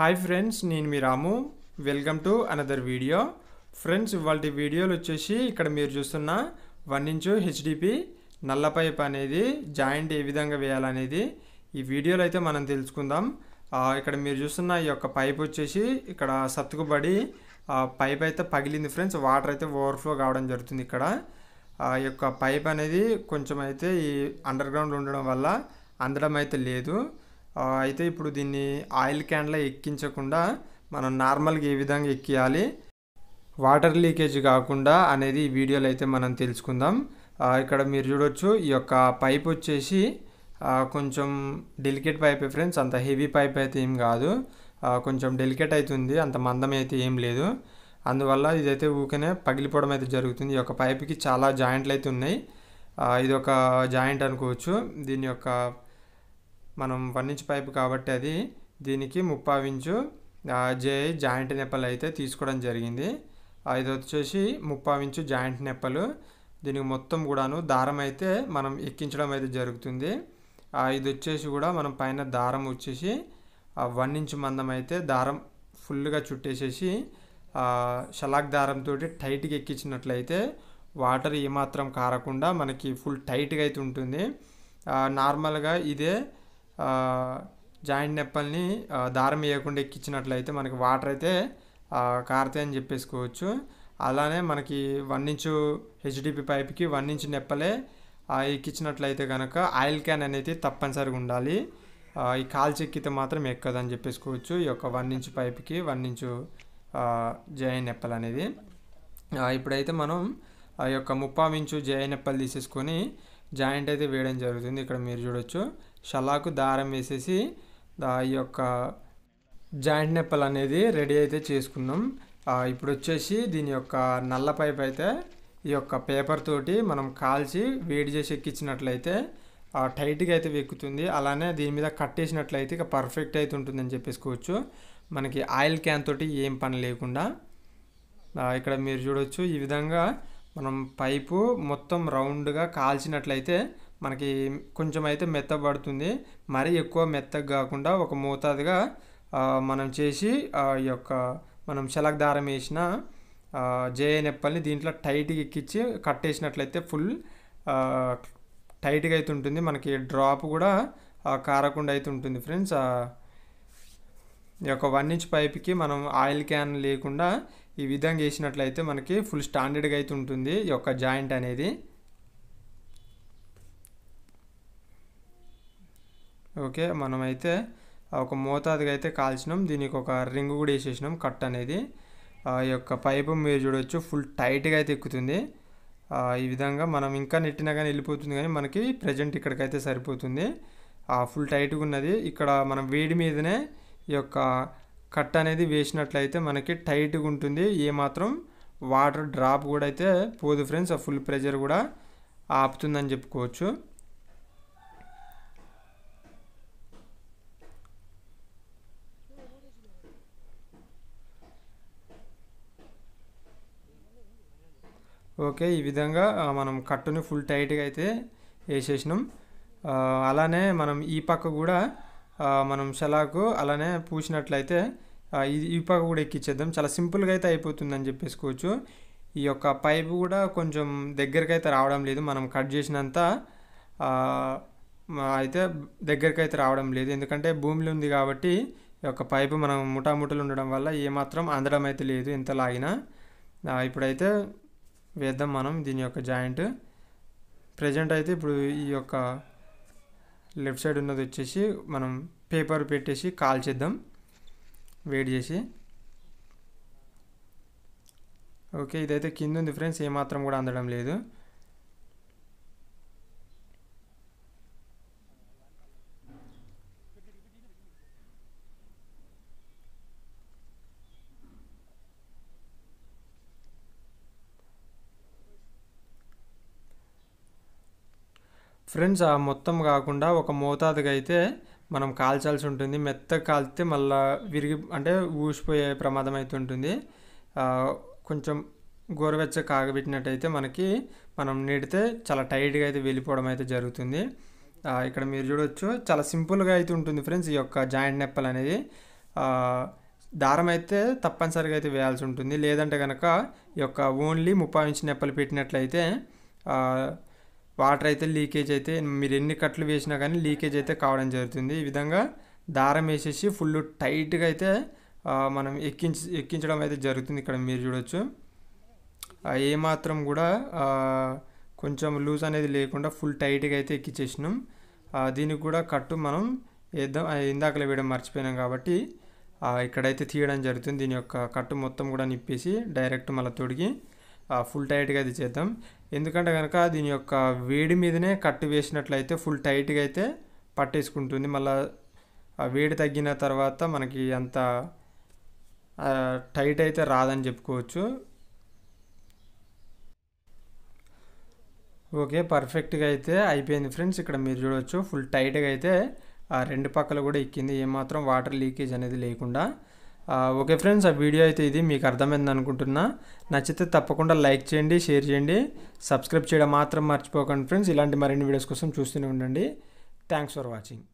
hi friends నేను మీ Ramu welcome to another video friends ఇవాళ వీడియోలు వచ్చేసి ఇక్కడ మీరు చూస్తున్న వన్ ఇంచు హెచ్డిపి నల్ల పైప్ అనేది జాయింట్ ఏ విధంగా వేయాలనేది ఈ వీడియోలో అయితే మనం తెలుసుకుందాం ఇక్కడ మీరు చూస్తున్న ఈ యొక్క పైప్ వచ్చేసి ఇక్కడ సత్తుకుబడి పైప్ అయితే పగిలింది ఫ్రెండ్స్ వాటర్ అయితే ఓవర్ఫ్లో కావడం జరుగుతుంది ఇక్కడ ఈ యొక్క పైప్ అనేది కొంచెం అయితే ఈ అండర్ గ్రౌండ్ ఉండడం వల్ల అందడం అయితే లేదు అయితే ఇప్పుడు దీన్ని ఆయిల్ క్యాన్లో ఎక్కించకుండా మనం నార్మల్గా ఏ విధంగా ఎక్కియాలి వాటర్ లీకేజ్ కాకుండా అనేది ఈ వీడియోలో అయితే మనం తెలుసుకుందాం ఇక్కడ మీరు చూడొచ్చు ఈ యొక్క పైప్ వచ్చేసి కొంచెం డెలికేట్ పైప్ ఫ్రెండ్స్ అంత హెవీ పైప్ అయితే ఏం కాదు కొంచెం డెలికేట్ అవుతుంది అంత మందం అయితే ఏం లేదు అందువల్ల ఇదైతే ఊకనే పగిలిపోవడం అయితే జరుగుతుంది ఈ యొక్క పైప్కి చాలా జాయింట్లు అయితే ఉన్నాయి ఇది ఒక జాయింట్ అనుకోవచ్చు దీని యొక్క మనం వన్ ఇంచ్ పైప్ కాబట్టి అది దీనికి ముప్పావు ఇంచు జే జాయింట్ నెప్పలు అయితే తీసుకోవడం జరిగింది ఇది వచ్చేసి ముప్పావు ఇంచు జాయింట్ నెప్పలు దీనికి మొత్తం కూడాను దారం అయితే మనం ఎక్కించడం అయితే జరుగుతుంది ఇది వచ్చేసి కూడా మనం పైన దారం వచ్చేసి వన్ ఇంచ్ మందం అయితే దారం ఫుల్గా చుట్టేసేసి షలాక్ దారంతో టైట్గా ఎక్కించినట్లయితే వాటర్ ఏమాత్రం కారకుండా మనకి ఫుల్ టైట్గా అయితే ఉంటుంది నార్మల్గా ఇదే జాయింట్ నెప్పల్ని దారం వేయకుండా ఎక్కించినట్లయితే మనకి వాటర్ అయితే అని చెప్పేసుకోవచ్చు అలానే మనకి వన్ ఇంచు హెచ్డిపి పైప్కి వన్ ఇంచు నెప్పలే ఎక్కించినట్లయితే కనుక ఆయిల్ క్యాన్ అనేది తప్పనిసరిగా ఉండాలి ఈ కాల్చి ఎక్కితే మాత్రం ఎక్కదని చెప్పేసుకోవచ్చు ఈ యొక్క వన్ ఇంచు పైప్కి వన్ ఇంచు జయన్ నెప్పలు అనేది ఇప్పుడైతే మనం ఆ యొక్క ముప్పావించు జైన్ నెప్పలు తీసేసుకొని జాయింట్ అయితే వేయడం జరుగుతుంది ఇక్కడ మీరు చూడొచ్చు షలాకు దారం వేసేసి ఈ యొక్క జాయింట్ నెప్పలు అనేది రెడీ అయితే చేసుకున్నాం ఇప్పుడు వచ్చేసి దీని యొక్క నల్ల పైప్ అయితే ఈ యొక్క పేపర్ తోటి మనం కాల్చి వేడి చేసి ఎక్కించినట్లయితే టైట్గా అయితే వెక్కుతుంది అలానే దీని మీద కట్టేసినట్లయితే ఇక పర్ఫెక్ట్ అయితే ఉంటుందని చెప్పేసుకోవచ్చు మనకి ఆయిల్ క్యాన్ తోటి ఏం పని లేకుండా ఇక్కడ మీరు చూడొచ్చు ఈ విధంగా మనం పైపు మొత్తం రౌండ్గా కాల్చినట్లయితే మనకి కొంచెం అయితే మెత్తబడుతుంది మరీ ఎక్కువ మెత్తగా కాకుండా ఒక మోతాదుగా మనం చేసి ఈ యొక్క మనం శలక్ దారం వేసిన జయ నెప్పల్ని దీంట్లో టైట్గా ఎక్కించి కట్టేసినట్లయితే ఫుల్ టైట్గా అయితే ఉంటుంది మనకి డ్రాప్ కూడా కారకుండా అయితే ఉంటుంది ఫ్రెండ్స్ ఈ యొక్క వన్ ఇంచ్ పైప్కి మనం ఆయిల్ క్యాన్ లేకుండా ఈ విధంగా వేసినట్లయితే మనకి ఫుల్ స్టాండర్డ్గా అయితే ఉంటుంది ఈ యొక్క జాయింట్ అనేది ఓకే మనమైతే ఒక మోతాదుగా అయితే కాల్చినాం దీనికి ఒక రింగ్ కూడా వేసేసినాం కట్ అనేది ఈ యొక్క పైపు మీరు చూడవచ్చు ఫుల్ టైట్గా అయితే ఎక్కుతుంది ఈ విధంగా మనం ఇంకా నెట్టినా కానీ వెళ్ళిపోతుంది కానీ మనకి ప్రజెంట్ ఇక్కడికైతే సరిపోతుంది ఫుల్ టైట్గా ఉన్నది ఇక్కడ మనం వేడి మీదనే ఈ యొక్క కట్ అనేది వేసినట్లయితే మనకి టైట్గా ఉంటుంది ఏమాత్రం వాటర్ డ్రాప్ కూడా అయితే పోదు ఫ్రెండ్స్ ఆ ఫుల్ ప్రెజర్ కూడా ఆపుతుందని చెప్పుకోవచ్చు ఓకే ఈ విధంగా మనం కట్టుని ఫుల్ టైట్గా అయితే వేసేసినాం అలానే మనం ఈ పక్క కూడా మనం సెలాకు అలానే పూసినట్లయితే ఇది ఈ పక్క కూడా ఎక్కిచ్చేద్దాం చాలా సింపుల్గా అయితే అయిపోతుందని చెప్పేసుకోవచ్చు ఈ యొక్క పైపు కూడా కొంచెం దగ్గరికి అయితే రావడం లేదు మనం కట్ చేసినంత అయితే దగ్గరికి అయితే రావడం లేదు ఎందుకంటే భూమిలో ఉంది కాబట్టి ఈ యొక్క పైపు మనం ముఠాముఠలు ఉండడం వల్ల ఏమాత్రం అందడం అయితే లేదు ఎంత లాగినా ఇప్పుడైతే వేద్దాం మనం దీని యొక్క జాయింట్ ప్రజెంట్ అయితే ఇప్పుడు ఈ యొక్క లెఫ్ట్ సైడ్ ఉన్నది వచ్చేసి మనం పేపర్ పెట్టేసి కాల్చేద్దాం వెయిట్ చేసి ఓకే ఇదైతే కింద ఉంది ఫ్రెండ్స్ ఏమాత్రం కూడా అందడం లేదు ఫ్రెండ్స్ ఆ మొత్తం కాకుండా ఒక మోతాదుగా అయితే మనం కాల్చాల్సి ఉంటుంది మెత్తగా కాల్తే మళ్ళా విరిగి అంటే ఊసిపోయే ప్రమాదం అయితే ఉంటుంది కొంచెం గోరవెచ్చ కాగబెట్టినట్టయితే మనకి మనం నీడితే చాలా టైట్గా అయితే వెళ్ళిపోవడం అయితే జరుగుతుంది ఇక్కడ మీరు చూడవచ్చు చాలా సింపుల్గా అయితే ఉంటుంది ఫ్రెండ్స్ ఈ యొక్క జాయింట్ నెప్పల్ అనేది దారం అయితే తప్పనిసరిగా అయితే వేయాల్సి ఉంటుంది లేదంటే కనుక ఈ యొక్క ఓన్లీ ముప్పై ఇంచు నెప్పలు పెట్టినట్లయితే వాటర్ అయితే లీకేజ్ అయితే మీరు ఎన్ని కట్లు వేసినా కానీ లీకేజ్ అయితే కావడం జరుగుతుంది ఈ విధంగా దారం వేసేసి ఫుల్ టైట్గా అయితే మనం ఎక్కించి ఎక్కించడం అయితే జరుగుతుంది ఇక్కడ మీరు చూడొచ్చు ఏమాత్రం కూడా కొంచెం లూజ్ అనేది లేకుండా ఫుల్ టైట్గా అయితే ఎక్కించేసినాం దీనికి కూడా కట్టు మనం వేద్దాం ఇందాకలో వేయడం మర్చిపోయినాం కాబట్టి ఇక్కడైతే తీయడం జరుగుతుంది దీని యొక్క కట్టు మొత్తం కూడా నిప్పేసి డైరెక్ట్ మళ్ళీ తొడిగి ఫుల్ టైట్గా అది చేద్దాం ఎందుకంటే కనుక దీని యొక్క వేడి మీదనే కట్టు వేసినట్లయితే ఫుల్ టైట్గా అయితే పట్టేసుకుంటుంది మళ్ళీ వేడి తగ్గిన తర్వాత మనకి అంత టైట్ అయితే రాదని చెప్పుకోవచ్చు ఓకే పర్ఫెక్ట్గా అయితే అయిపోయింది ఫ్రెండ్స్ ఇక్కడ మీరు చూడవచ్చు ఫుల్ టైట్గా అయితే ఆ రెండు పక్కల కూడా ఎక్కింది ఏమాత్రం వాటర్ లీకేజ్ అనేది లేకుండా ఓకే ఫ్రెండ్స్ ఆ వీడియో అయితే ఇది మీకు అర్థమైంది అనుకుంటున్నా నచ్చితే తప్పకుండా లైక్ చేయండి షేర్ చేయండి సబ్స్క్రైబ్ చేయడం మాత్రం మర్చిపోకండి ఫ్రెండ్స్ ఇలాంటి మరిన్ని వీడియోస్ కోసం చూస్తూనే ఉండండి థ్యాంక్స్ ఫర్ వాచింగ్